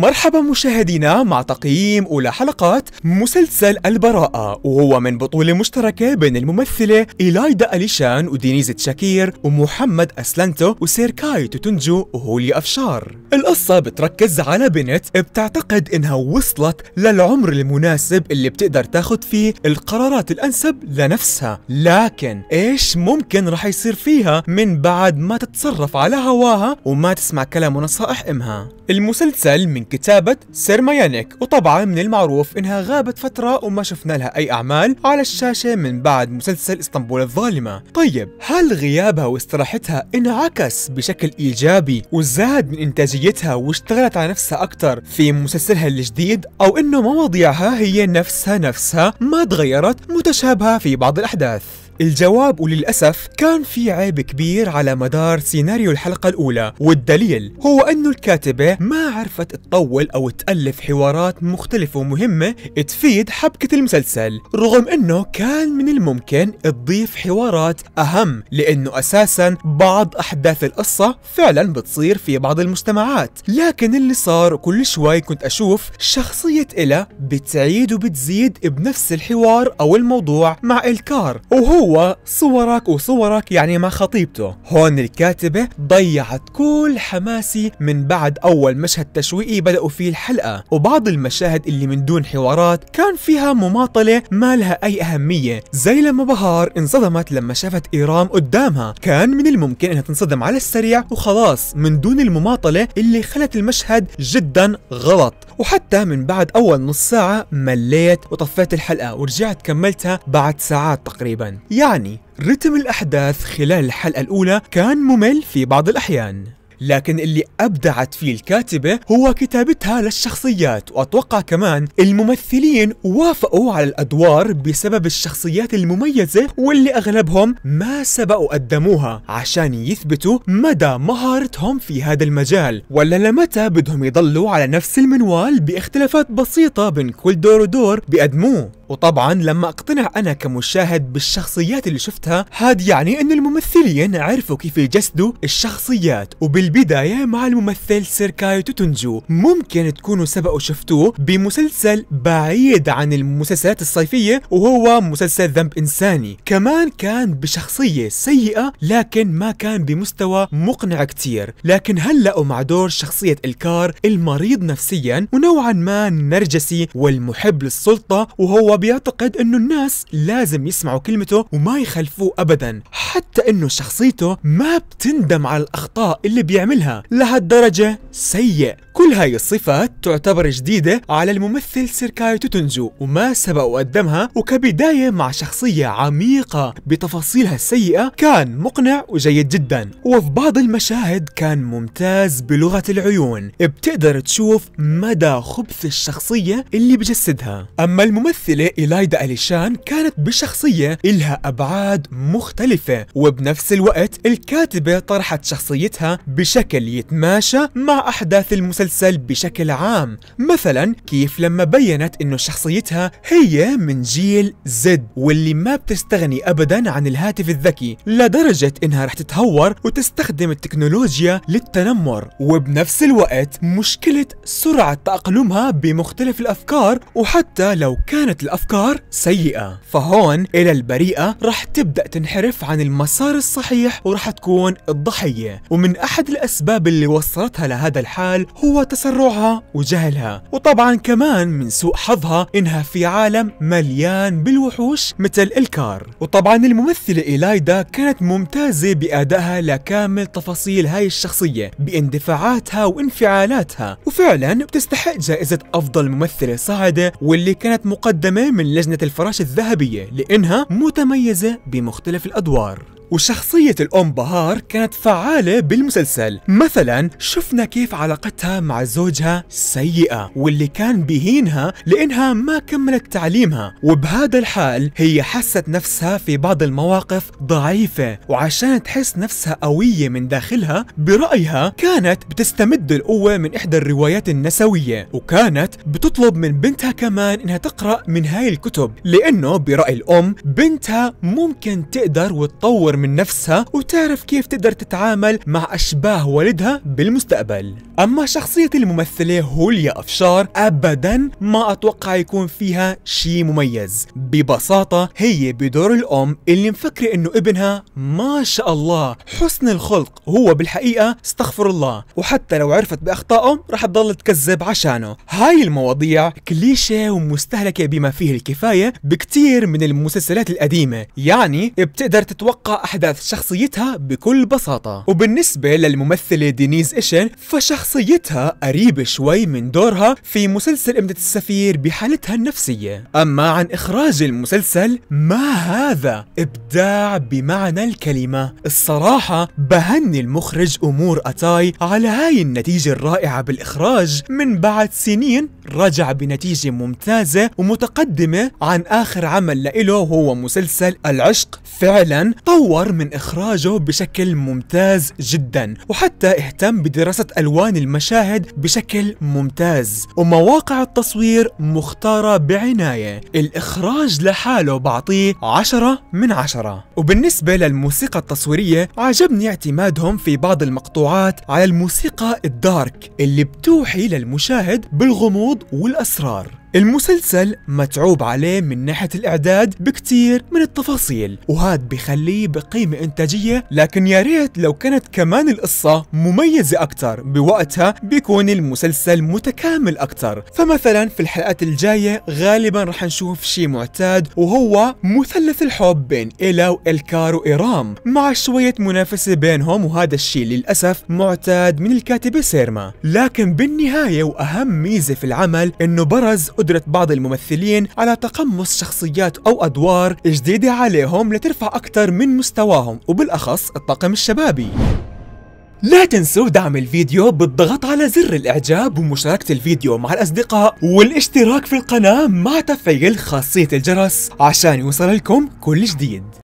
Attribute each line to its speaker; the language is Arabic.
Speaker 1: مرحبا مشاهدينا مع تقييم أولى حلقات مسلسل البراءة وهو من بطولة مشتركة بين الممثلة إيلايدا أليشان ودينيز تشاكير ومحمد أسلانتو وسيركاي توتنجو وهوليا أفشار القصة بتركز على بنت بتعتقد إنها وصلت للعمر المناسب اللي بتقدر تاخد فيه القرارات الأنسب لنفسها لكن إيش ممكن رح يصير فيها من بعد ما تتصرف على هواها وما تسمع كلام ونصائح إمها المسلسل من كتابة سيرمايانيك وطبعا من المعروف انها غابت فترة وما شفنا لها اي اعمال على الشاشة من بعد مسلسل اسطنبول الظالمة طيب هل غيابها واستراحتها انعكس بشكل ايجابي وزاد من انتاجيتها واشتغلت على نفسها اكثر في مسلسلها الجديد او انه مواضيعها هي نفسها نفسها ما تغيرت متشابهة في بعض الاحداث الجواب وللأسف كان في عيب كبير على مدار سيناريو الحلقة الأولى والدليل هو أنه الكاتبة ما عرفت تطول أو تألف حوارات مختلفة ومهمة تفيد حبكة المسلسل رغم أنه كان من الممكن تضيف حوارات أهم لأنه أساسا بعض أحداث القصة فعلا بتصير في بعض المجتمعات لكن اللي صار كل شوي كنت أشوف شخصية إلا بتعيد وبتزيد بنفس الحوار أو الموضوع مع إلكار وهو هو صورك وصورك يعني مع خطيبته هون الكاتبة ضيعت كل حماسي من بعد أول مشهد تشويقي بدأوا فيه الحلقة وبعض المشاهد اللي من دون حوارات كان فيها مماطلة ما لها أي أهمية زي لما بهار انصدمت لما شافت إيرام قدامها كان من الممكن أنها تنصدم على السريع وخلاص من دون المماطلة اللي خلت المشهد جدا غلط وحتى من بعد أول نص ساعة مليت وطفيت الحلقة ورجعت كملتها بعد ساعات تقريبا يعني رتم الأحداث خلال الحلقة الأولى كان ممل في بعض الأحيان لكن اللي أبدعت فيه الكاتبة هو كتابتها للشخصيات وأتوقع كمان الممثلين وافقوا على الأدوار بسبب الشخصيات المميزة واللي أغلبهم ما سبقوا قدموها عشان يثبتوا مدى مهارتهم في هذا المجال ولا لمتى بدهم يضلوا على نفس المنوال باختلافات بسيطة بين كل دور ودور بيقدموه وطبعا لما اقتنع انا كمشاهد بالشخصيات اللي شفتها هاد يعني ان الممثلين عرفوا كيف يجسدوا الشخصيات وبالبداية مع الممثل سيركاي توتنجو ممكن تكونوا سبقوا شفتوه بمسلسل بعيد عن المسلسلات الصيفية وهو مسلسل ذنب انساني كمان كان بشخصية سيئة لكن ما كان بمستوى مقنع كتير لكن هلأوا مع دور شخصية الكار المريض نفسيا ونوعا ما النرجسي والمحب للسلطة وهو وبيعتقد انه الناس لازم يسمعوا كلمته وما يخلفوه ابدا حتى انه شخصيته ما بتندم على الاخطاء اللي بيعملها لهالدرجة سيء كل هاي الصفات تعتبر جديدة على الممثل سيركاي توتنجو وما سبق وقدمها وكبداية مع شخصية عميقة بتفاصيلها السيئة كان مقنع وجيد جدا وفي بعض المشاهد كان ممتاز بلغة العيون بتقدر تشوف مدى خبث الشخصية اللي بجسدها أما الممثلة إلايدا أليشان كانت بشخصية إلها أبعاد مختلفة وبنفس الوقت الكاتبة طرحت شخصيتها بشكل يتماشى مع أحداث المسلسل بشكل عام مثلا كيف لما بينت أنه شخصيتها هي من جيل زد واللي ما بتستغني أبدا عن الهاتف الذكي لدرجة أنها رح تتهور وتستخدم التكنولوجيا للتنمر وبنفس الوقت مشكلة سرعة تأقلمها بمختلف الأفكار وحتى لو كانت الأفكار سيئة فهون إلى البريئة رح تبدأ تنحرف عن المسار الصحيح وراح تكون الضحية ومن أحد الأسباب اللي وصلتها لهذا الحال هو تسرعها وجهلها وطبعا كمان من سوء حظها إنها في عالم مليان بالوحوش مثل الكار وطبعا الممثلة إيلايدا كانت ممتازة بأدائها لكامل تفاصيل هاي الشخصية باندفاعاتها وانفعالاتها وفعلا بتستحق جائزة أفضل ممثلة صاعدة واللي كانت مقدمة من لجنة الفراشة الذهبية لأنها متميزة بمختلف الأدوار وشخصية الأم بهار كانت فعالة بالمسلسل مثلا شفنا كيف علاقتها مع زوجها سيئة واللي كان بيهينها لأنها ما كملت تعليمها وبهذا الحال هي حست نفسها في بعض المواقف ضعيفة وعشان تحس نفسها قوية من داخلها برأيها كانت بتستمد القوة من إحدى الروايات النسوية وكانت بتطلب من بنتها كمان إنها تقرأ من هاي الكتب لأنه برأي الأم بنتها ممكن تقدر وتطور من نفسها وتعرف كيف تقدر تتعامل مع أشباه والدها بالمستقبل أما شخصية الممثلة هوليا أفشار أبدا ما أتوقع يكون فيها شيء مميز ببساطة هي بدور الأم اللي مفكرة إنه ابنها ما شاء الله حسن الخلق هو بالحقيقة استغفر الله وحتى لو عرفت بأخطائه رح تضل تكذب عشانه هاي المواضيع كليشة ومستهلكة بما فيه الكفاية بكتير من المسلسلات القديمة يعني بتقدر تتوقع أحداث شخصيتها بكل بساطة وبالنسبة للممثلة دينيز إيشن فشخصيتها قريبة شوي من دورها في مسلسل إمدة السفير بحالتها النفسية أما عن إخراج المسلسل ما هذا إبداع بمعنى الكلمة الصراحة بهني المخرج أمور أتاي على هاي النتيجة الرائعة بالإخراج من بعد سنين رجع بنتيجة ممتازة ومتقدمة عن آخر عمل لإله هو مسلسل العشق فعلا طور من إخراجه بشكل ممتاز جدا وحتى اهتم بدراسة ألوان المشاهد بشكل ممتاز ومواقع التصوير مختارة بعناية الإخراج لحاله بعطيه عشرة من عشرة وبالنسبة للموسيقى التصويرية عجبني اعتمادهم في بعض المقطوعات على الموسيقى الدارك اللي بتوحي للمشاهد بالغموض الغموض والأسرار المسلسل متعوب عليه من ناحية الإعداد بكتير من التفاصيل وهاد بخليه بقيمة إنتاجية لكن يا ريت لو كانت كمان القصة مميزة أكتر بوقتها بيكون المسلسل متكامل أكتر فمثلا في الحلقات الجاية غالبا رح نشوف شيء معتاد وهو مثلث الحب بين إيلا وإلكار وإيرام مع شوية منافسة بينهم وهذا الشيء للأسف معتاد من الكاتبة سيرما لكن بالنهاية وأهم ميزة في العمل إنه برز قدرة بعض الممثلين على تقمص شخصيات أو أدوار جديدة عليهم لترفع أكثر من مستواهم وبالأخص الطاقم الشبابي لا تنسوا دعم الفيديو بالضغط على زر الاعجاب ومشاركة الفيديو مع الاصدقاء والاشتراك في القناة مع تفعيل خاصية الجرس عشان يوصل لكم كل جديد